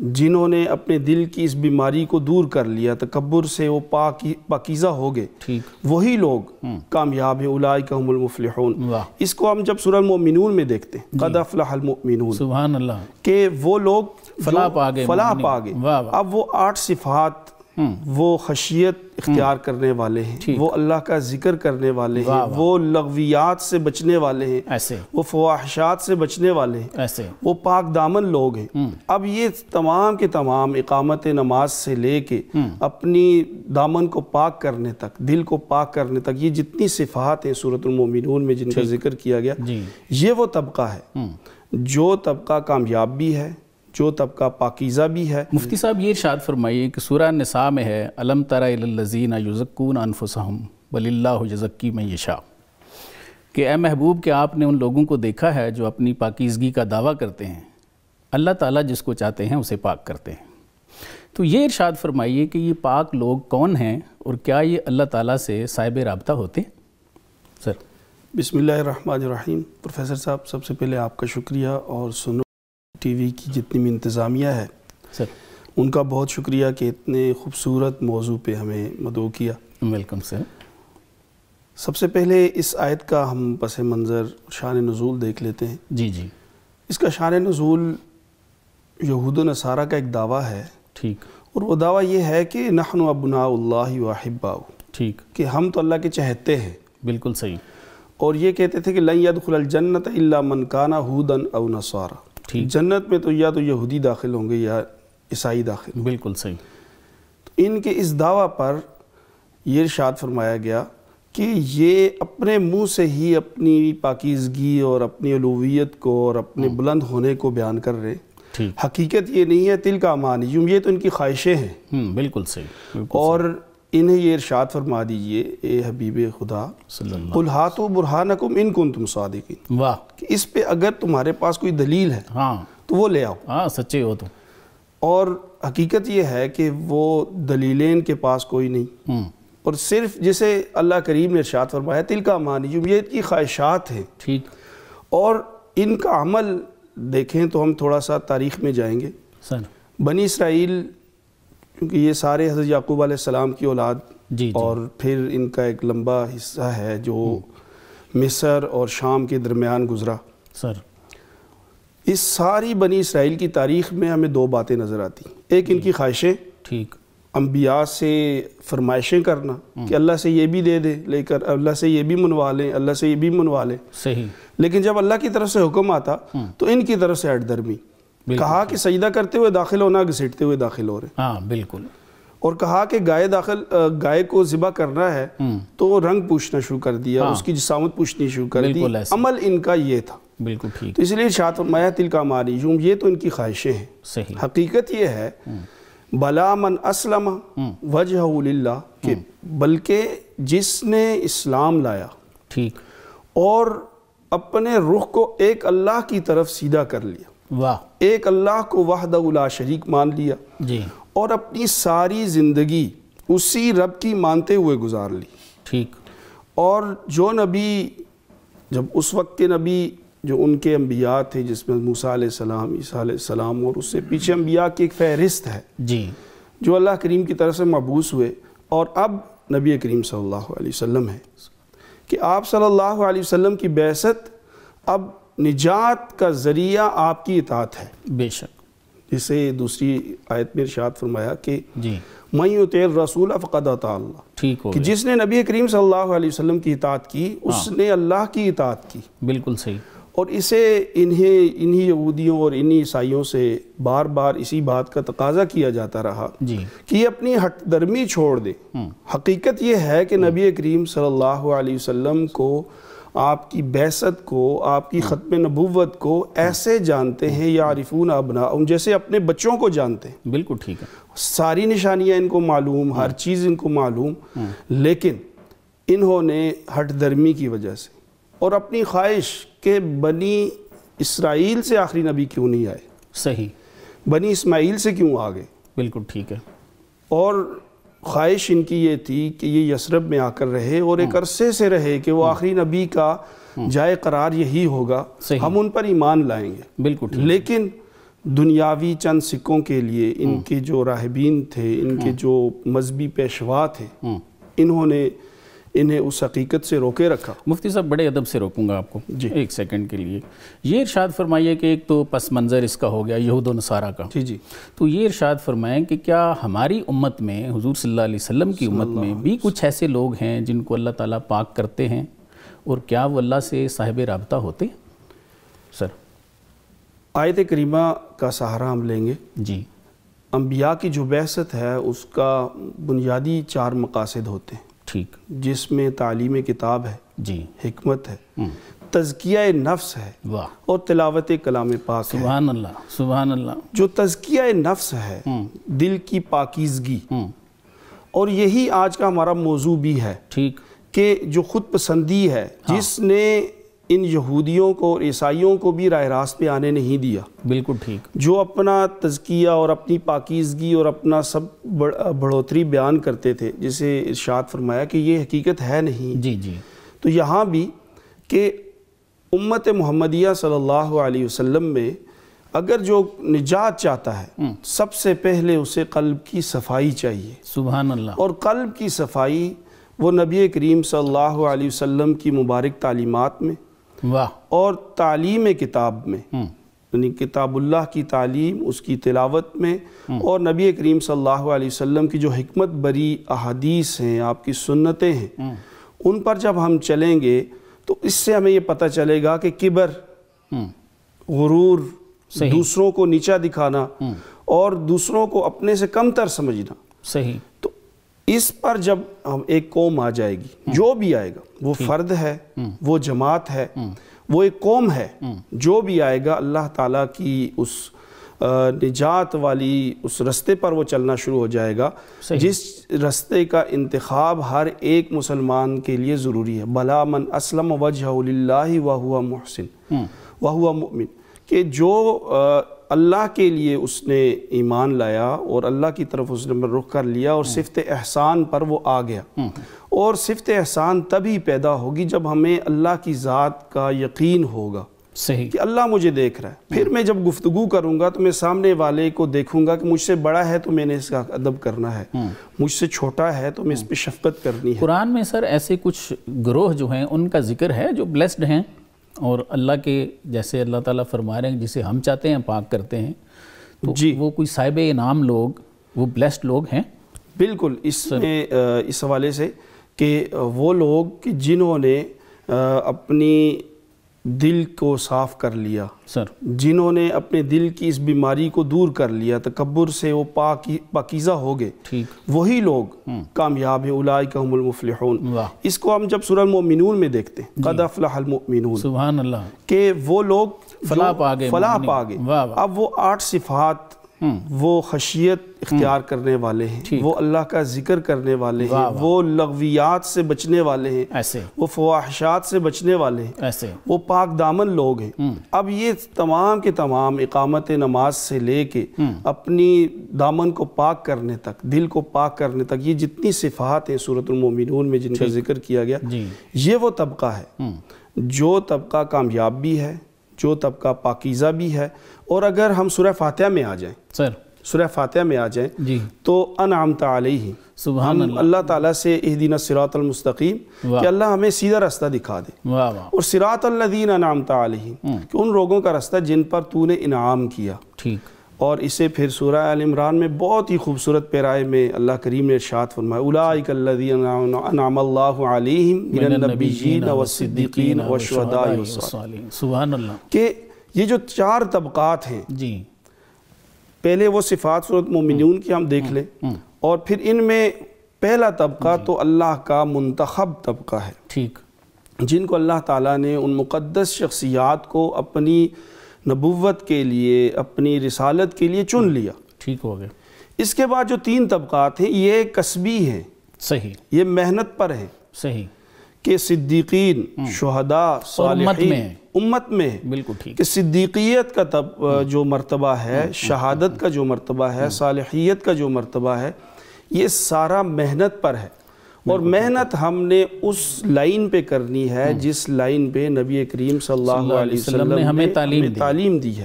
जिन्होंने अपने दिल की इस बीमारी को दूर कर लिया तकबर से वो पाकी पाकिज़ा हो गए वही लोग हम्म। कामयाब है उलाई कामुलमफलहून इसको हम जब सुरल मोमिन में देखते हैं कदफ़लामिनून के वो लोग फला पा गए फला पा गए अब वो आठ सिफात हम्म। वो खशियत इख्तियार हम्म। करने वाले हैं वो अल्लाह का जिक्र करने वाले हैं वो लगवियात से बचने वाले हैं ऐसे वो फवाहशात से बचने वाले हैं ऐसे वो पाक दामन लोग हैं हम्म। अब ये तमाम के तमाम इकामत नमाज से लेके अपनी दामन को पाक करने तक दिल को पाक करने तक ये जितनी सिफात हैं सूरतमिन में जिनका जिक्र किया गया ये वो तबका है जो तबका कामयाब भी है जो तबका पाकिज़ा भी है मुफ्ती साहब ये इर्शाद फरमाइए कि सूरा नसा में है अलम तरजीन युजक्न अनफुसहम बल्ला जजक्की में यशा कि ए महबूब के आपने उन लोगों को देखा है जो अपनी पाकिजगी का दावा करते हैं अल्लाह ताला जिसको चाहते हैं उसे पाक करते हैं तो ये इरशाद फरमाइए कि ये पाक लोग कौन हैं और क्या ये अल्लाह ताला से साहिब रबता होते हैं सर बिसमीम प्रोफेसर साहब सबसे पहले आपका शुक्रिया और सुनो टीवी की जितनी भी इंतज़ामिया है सर उनका बहुत शुक्रिया कि इतने खूबसूरत मौजू पे हमें मदो किया वेलकम सर सबसे पहले इस आयत का हम पस मंज़र शान नज़ूल देख लेते हैं जी जी इसका शान नज़ूल यहूद नसारा का एक दावा है ठीक और वो दावा ये है कि नहन वाहिबाऊ ठीक कि हम तो अल्लाह के चहते हैं बिल्कुल सही और ये कहते थे कि लयद जन्नत अल्ला मनकाना हूदन अव नसारा जन्नत में तो या तो यहूदी दाखिल होंगे या ईसाई दाखिल बिल्कुल सही तो इनके इस दावा पर यह इर्शाद फरमाया गया कि ये अपने मुंह से ही अपनी पाकिजगी और अपनी अलूवियत को और अपने हम्म। बुलंद होने को बयान कर रहे हकीकत ये नहीं है तिल का मानियूम ये तो इनकी ख्वाहिशें हैं हम्म, बिल्कुल सही बिल्कुल और सही। इन्हें ये इर्शाद फरमा दीजिए ए हबीब खुदा बुरहान कुम इन कन तुम सदकिन वाह इस पे अगर तुम्हारे पास कोई दलील है हाँ तो वो ले आओ हाँ सच्चे हो तो और हकीकत यह है कि वो दलीलें के पास कोई नहीं हम्म। और सिर्फ जिसे अल्लाह करीम ने इर्शाद फरमाया तिल का मानी ये इनकी ख्वाहिशात हैं ठीक और इनका अमल देखें तो हम थोड़ा सा तारीख में जाएंगे बनी इसराइल क्योंकि ये सारे हज़रत याकूब सलाम की औलाद जी, और फिर इनका एक लंबा हिस्सा है जो हम्म। मिसर और शाम के दरमियान गुजरा सर इस सारी बनी इसराइल की तारीख में हमें दो बातें नज़र आती एक इनकी ख्वाहिशें ठीक अम्बिया से फरमाइशें करना हम्म। कि अल्लाह से ये भी दे दे लेकर अल्लाह से ये भी मनवा लें अल्लाह से ये भी मनवा लें सही लेकिन जब अल्लाह की तरफ से हुक्म आता हम्म। तो इनकी तरफ से अटदर्मी कहा कि सजदा करते हुए दाखिल होना घसीटते हुए दाखिल हो रहे हाँ बिल्कुल और कहा कि गाय दाखिल गाय को ज़िबा करना है हम्म। तो रंग पूछना शुरू कर दिया हाँ। उसकी जसामत पूछनी शुरू कर दी अमल इनका ये था बिल्कुल ठीक तो इसलिए शात माया तिल का मारी जूम ये तो इनकी ख्वाहिशें हैं सही हकीकत ये है भला हम्म। मन असलम हम्म। वजह के बल्कि जिसने इस्लाम लाया ठीक और अपने रुख को एक अल्लाह की तरफ सीधा कर लिया वाह एक अल्लाह को उला शरीक मान लिया जी और अपनी सारी ज़िंदगी उसी रब की मानते हुए गुजार ली ठीक और जो नबी जब उस वक्त के नबी जो उनके अम्बिया थे जिसमें मूसा सलाम ईसा सलाम और उससे पीछे अम्बिया की एक फहरिस्त है जी जो अल्लाह करीम की तरफ से मबूस हुए और अब नबी करीम सल्लल्लाहु अलैहि वसल्लम है कि आप सल्लल्लाहु अलैहि वसल्लम की बेसत अब निजात का ज़रिया आपकी इतात है बेशक जिसे दूसरी आयत में इर्शाद फरमाया कि जी मई तेर रसूल फ़कद अल्लाह ठीक हो कि जिसने नबी करीम सल्लल्लाहु अलैहि वसल्लम की इतात की हाँ। उसने अल्लाह की इतात की बिल्कुल सही और इसे इन्हें इन्हीं यहूदियों और इन्हीं ईसाइयों से बार बार इसी बात का तकाजा किया जाता रहा जी कि ये अपनी हटदर्मी छोड़ दे हम्म। हकीकत यह है कि हम्म। नबी करीम सल्लल्लाहु अलैहि वसल्लम को आपकी बहसत को आपकी ख़त्म नबूवत को ऐसे जानते हैं या आरिफून अबना उन जैसे अपने बच्चों को जानते हैं बिल्कुल ठीक है सारी निशानियाँ इनको मालूम हम्म। हर चीज़ इनको मालूम हम्म। लेकिन इन्होंने हट दर्मी की वजह से और अपनी ख्वाहिश के बनी इसराइल से आखिरी नबी क्यों नहीं आए सही बनी इसमाइल से क्यों आ गए बिल्कुल ठीक है और ख्वाहिश इनकी ये थी कि ये यसरब में आकर रहे और एक हम्म। अरसे से रहे कि वो हम्म। आखिरी नबी का हम्म। जाय करार यही होगा हम उन पर ईमान लाएंगे बिल्कुल लेकिन दुनियावी चंद सिक्कों के लिए इनके जो राहबीन थे इनके जो मजहबी पेशवा थे इन्होंने इन्हें उस हकीकत से रोके रखा मुफ्ती साहब बड़े अदब से रोकूंगा आपको जी एक सेकंड के लिए ये इरशाद फरमाइए कि एक तो पस मंज़र इसका हो गया यहूद नसारा का जी जी तो ये इरशाद फरमाएँ कि क्या हमारी उम्मत में हजूर सल्ला वसम की उम्मत में भी कुछ ऐसे लोग हैं जिनको अल्लाह ताली पाक करते हैं और क्या वो अल्लाह से साहिब रबता होते सर आयत करीमा का सहारा हम लेंगे जी अम्बिया की जो बहसत है उसका बुनियादी चार मकासद होते हैं ठीक जिसमें तालीम किताब है जी हमत है हम्म। तजकिया नफ्स है वाह और तिलावत कलाम पास सुबहान अल्लाह सुबहान अल्लाह जो तजकिया नफ्स है हम्म। दिल की पाकिजगी हम्म। और यही आज का हमारा मौजू भी है ठीक के जो खुद पसंदी है हाँ। जिसने इन यहूदियों को और ईसाइयों को भी राह रास्त पर आने नहीं दिया बिल्कुल ठीक जो अपना तजकिया और अपनी पाकिजगी और अपना सब बढ़ोतरी बयान करते थे जिसे इर्शाद फरमाया कि ये हकीकत है नहीं जी जी तो यहाँ भी कि उम्मत मोहम्मदिया सल्लल्लाहु अलैहि वसल्लम में अगर जो निजात चाहता है हम्म। सबसे पहले उसे कल्ब की सफाई चाहिए सुबह अल्लाह और कल्ब की सफाई वो नबी करीम सल्लल्लाहु अलैहि वसल्लम की मुबारक तालीमात में वाह और तालीम किताब में हम्म। यानी किताबुल्लाह की तालीम उसकी तिलावत में हम्म। और नबी करीम सल्लल्लाहु अलैहि वसल्लम की जो हमत बरी अहादीस हैं आपकी सुन्नतें हैं हम्म। उन पर जब हम चलेंगे तो इससे हमें ये पता चलेगा कि किबर गुरूर दूसरों को नीचा दिखाना और दूसरों को अपने से कमतर समझना सही इस पर जब एक कौम आ जाएगी जो भी आएगा वो फर्द है हम्म। वो जमात है हम्म। वो एक कौम है हम्म। जो भी आएगा अल्लाह ताला की उस निजात वाली उस रस्ते पर वो चलना शुरू हो जाएगा जिस रस्ते का इंतखब हर एक मुसलमान के लिए ज़रूरी है भला मन असलम वजह वाह हुआ मोहसिन वाह हुआ मुमिन कि जो अल्लाह के लिए उसने ईमान लाया और अल्लाह की तरफ उसने रुख कर लिया और सिफत एहसान पर वो आ गया हम्म। और सिफत एहसान तभी पैदा होगी जब हमें अल्लाह की ज़ात का यकीन होगा सही कि अल्लाह मुझे देख रहा है फिर मैं जब गुफ्तगु करूंगा तो मैं सामने वाले को देखूंगा कि मुझसे बड़ा है तो मैंने इसका अदब करना है हम्म। मुझसे छोटा है तो मैं इस पर शफकत करनी है कुरान में सर ऐसे कुछ ग्रोह जो हैं उनका जिक्र है जो ब्लेस्ड हैं और अल्लाह के जैसे अल्लाह ताला फरमा रहे हैं जिसे हम चाहते हैं पाक करते हैं तो जी वो कोई साहिब इनाम लोग वो ब्लेस्ड लोग हैं बिल्कुल इसमें इस हवाले से कि वो लोग कि जिन्होंने अपनी दिल को साफ कर लिया सर जिन्होंने अपने दिल की इस बीमारी को दूर कर लिया तकबर से वो पाकि पाकिज़ा हो गए ठीक वही लोग हम्म। कामयाब है उलाई कहमुलमफलहून इसको हम जब सुरल मोमिनून में देखते हैं कद सुबह के वो लोग फला पा गए फला पा गए अब वो आठ सिफात हम्म। वो खशियत इख्तियार हम्म। करने वाले हैं वो अल्लाह का जिक्र करने वाले हैं वो लगवियात से बचने वाले हैं वो फवाहशात से बचने वाले हैं वो पाक दामन लोग हैं हम्म। अब ये तमाम के तमाम इकामत नमाज से लेके अपनी दामन को पाक करने तक दिल को पाक करने तक ये जितनी सिफात हैं सूरतमिन में जिनका जिक्र किया गया ये वो तबका है जो तबका कामयाब भी है जो तबका पाकिज़ा भी है और अगर हम सुर फातह में आ जाएँ सर सुर फातह में आ जाएँ तो अनाम तली ही सुबह अल्लाह ताला से दिन सिरातलमस्तकीम कि अल्लाह हमें सीधा रास्ता दिखा दे और सिरातल्लिन अनाम हम्म। तली उन लोगों का रास्ता जिन पर तूने इनाम किया ठीक और इसे फिर सूरह आल इमरान में बहुत ही खूबसूरत पैराए में अल्लाह करीम ने शाद फरमाया के ये जो चार तबक़ात हैं जी पहले वो सिफ़ात सूरत मोमिन की हम देख हम्म, लें हम्म। और फिर इनमें पहला तबका तो अल्लाह का मंतखब तबका है ठीक जिनको अल्लाह ताला ने उन मुक़दस शख्सियात को अपनी नबूवत के लिए अपनी रिसालत के लिए चुन हम्म। लिया ठीक हो गया इसके बाद जो तीन तबक़ात हैं ये कस्बी हैं सही ये मेहनत पर हैं सही कि सिद्दीकीन हम्म। शहदा उम्मत में है बिल्कुल ठीक कि सिद्दीकीत का तब हम्म। जो मरतबा है शहादत का जो मरतबा है सालहियत का जो मरतबा है ये सारा मेहनत पर है और मेहनत हमने उस लाइन पे करनी है हम्म। जिस लाइन पे नबी करीम सल्लल्लाहु अलैहि वसल्लम ने हमें तालीम दी है